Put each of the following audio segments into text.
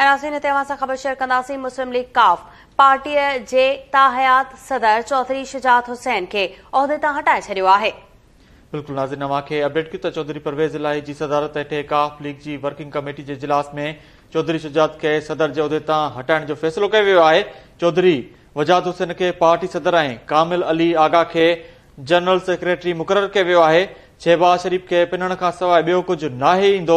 परवेज़ सदारत हेठे काफ़ लीग जी वर्किंग कमेटी जे इजलास में चौधरी शिजात खे सदर जे हटाइण जो फ़ैसिलो कयो वियो आहे चौधरी वजाद हुसैन खे पार्टी सदर ऐं कामिल अली आगा खे जनरल सेक्रेटरी मुक़रर कयो वियो आहे शहबाज़ शरीफ़ खे पिनण खां सवाइ ॿियो कुझु नाहे ईंदो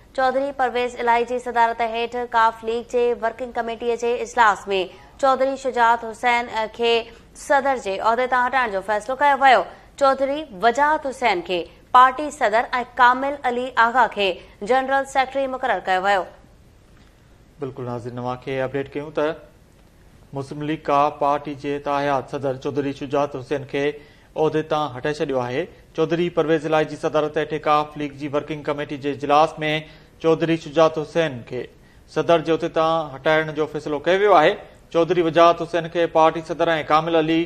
चौधरी परवेज़ इलाही जी सदारत हेठि काफ लीग जे वर्किंग कमेटीअ जे इजलास में चौधरी शुजात हुसैन खे सदर जे हटाइण जो फ़ैसिलो कयो वियो चौधरी वज़ाहत हुसैन खे पार्टी सदर ऐं कामिल अली आगा खे जनरल सेक्रेटरी मुक़ररु कयो वियो उहिदे तां हटाए छॾियो आहे चौधरी परवेज़ इलाई जी सदारत हेठि काफ़ लीग जी वर्किंग कमेटी जे इजलास में चौधरी शुजात हुसैन खे सदर जे उहिदे तां हटाइण जो फ़ैसिलो कयो वियो आहे चौधरी वजात हुसैन खे पार्टी सदर ऐं कामिल अली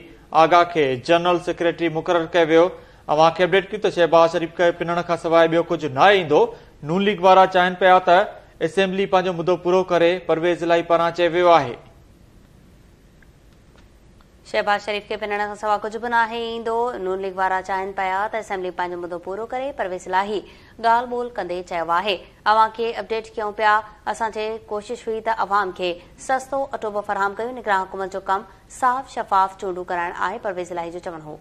आगा खे जनरल सेक्रेटरी मुक़ररु कयो वियो अवां खे अपडेट त शहबाज़ शरीफ़ खे पिनण खां सवाइ ॿियो कुझु न ईंदो नून लीग वारा चाहिनि पिया त असेंबली पंहिंजो मुदो पूरो करे परवेज़ इलाही पारां चयो वियो आहे शहबाज़ शरीफ़ खे पिनण खां सवाइ कुझ बि न आहे ईंदो नून लीग वारा चाहिनि पिया त असेंबली पंहिंजो मुदो पूरो करे परवेज़ इलाही ॻाल्हि ॿोल कंदे चयो आहे अव्हां खे अपडेट कयूं पिया असां चए कोशिश हुई त अवाम खे सस्तो अटोबो फराहम कयूं निगरान हुकूमत जो कमु साफ़ शफ़ाफ़ चूंडू कराइण आहे परवेज़ लाइ जो चवण हो